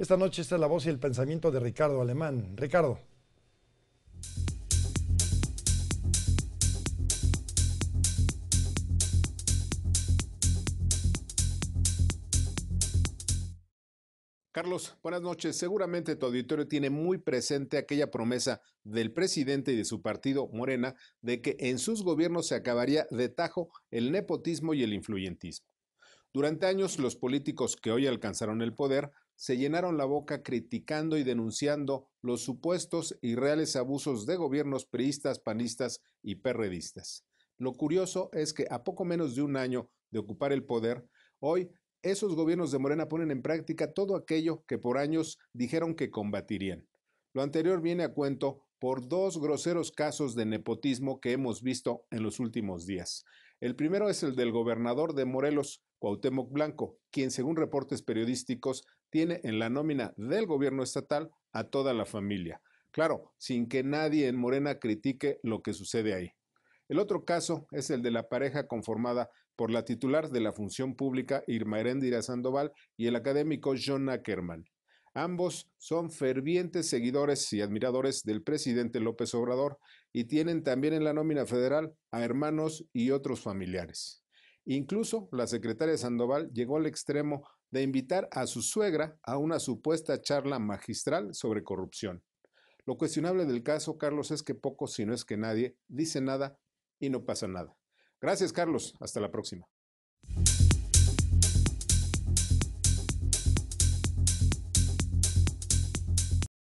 Esta noche está la voz y el pensamiento de Ricardo Alemán. Ricardo. Carlos, buenas noches. Seguramente tu auditorio tiene muy presente aquella promesa del presidente y de su partido Morena de que en sus gobiernos se acabaría de tajo el nepotismo y el influyentismo. Durante años los políticos que hoy alcanzaron el poder se llenaron la boca criticando y denunciando los supuestos y reales abusos de gobiernos priistas, panistas y perredistas. Lo curioso es que a poco menos de un año de ocupar el poder, hoy esos gobiernos de Morena ponen en práctica todo aquello que por años dijeron que combatirían. Lo anterior viene a cuento por dos groseros casos de nepotismo que hemos visto en los últimos días. El primero es el del gobernador de Morelos, Cuauhtémoc Blanco, quien según reportes periodísticos tiene en la nómina del gobierno estatal a toda la familia. Claro, sin que nadie en Morena critique lo que sucede ahí. El otro caso es el de la pareja conformada por la titular de la función pública Irma Heréndira Sandoval y el académico John Ackerman. Ambos son fervientes seguidores y admiradores del presidente López Obrador y tienen también en la nómina federal a hermanos y otros familiares. Incluso la secretaria Sandoval llegó al extremo de invitar a su suegra a una supuesta charla magistral sobre corrupción. Lo cuestionable del caso, Carlos, es que poco, si no es que nadie, dice nada y no pasa nada. Gracias, Carlos. Hasta la próxima.